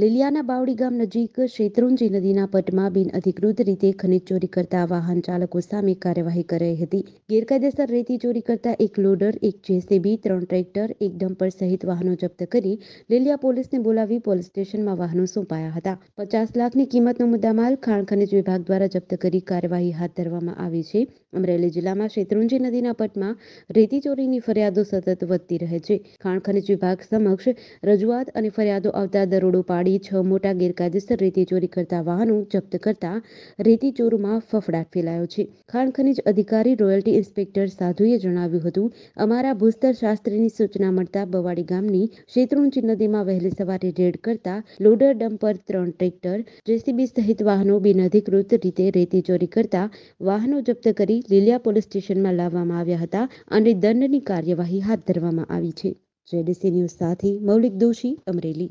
લીલિયાના બાવડી ગામ નજીક શેત્રુંજી નદીના પટમાં બિન અધિકૃત રીતે ખનીજ ચોરી કરતા વાહન ચાલકો સામે કાર્યવાહી કરાઈ હતી ગેરકાયદેસર રેતી ચોરી કરતા એક લોડર એક જેસીબી ત્રણ ટ્રેક્ટર એક ડમ્પર સહિત વાહનો જપ્ત કરી લીલિયા પોલીસને બોલાવી પોલીસ સ્ટેશનમાં વાહનો સોંપાયા હતા પચાસ લાખની કિંમતનો મુદ્દામાલ ખાણ ખનિજ વિભાગ દ્વારા જપ્ત કરી કાર્યવાહી હાથ ધરવામાં આવી છે અમરેલી જિલ્લામાં શેત્રુંજી નદીના પટમાં રેતી ચોરીની ફરિયાદો સતત વધતી રહે છે ખાણ ખનિજ વિભાગ સમક્ષ રજૂઆત અને ફરિયાદો આવતા દરોડો પાડી પાડી છ મોટા ગેરકાયદેસર રીતે ચોરી કરતા વાહનો જપ્ત કરતા રેતી ચોરોમાં ફફડાટ ફેલાયો છે ખાણ ખનીજ અધિકારી રોયલ્ટી ઇન્સ્પેક્ટર સાધુએ જણાવ્યું હતું અમારા ભૂસ્તર શાસ્ત્રીની સૂચના મળતા બવાડી ગામની શેત્રુંજી નદીમાં વહેલી સવારે રેડ કરતા લોડર ડમ્પર ત્રણ ટ્રેક્ટર જેસીબી સહિત વાહનો બિનઅધિકૃત રીતે રેતી ચોરી કરતા વાહનો જપ્ત કરી લીલિયા પોલીસ સ્ટેશનમાં લાવવામાં આવ્યા હતા અને દંડની કાર્યવાહી હાથ ધરવામાં આવી છે જેડીસી ન્યૂઝ સાથે મૌલિક દોશી અમરેલી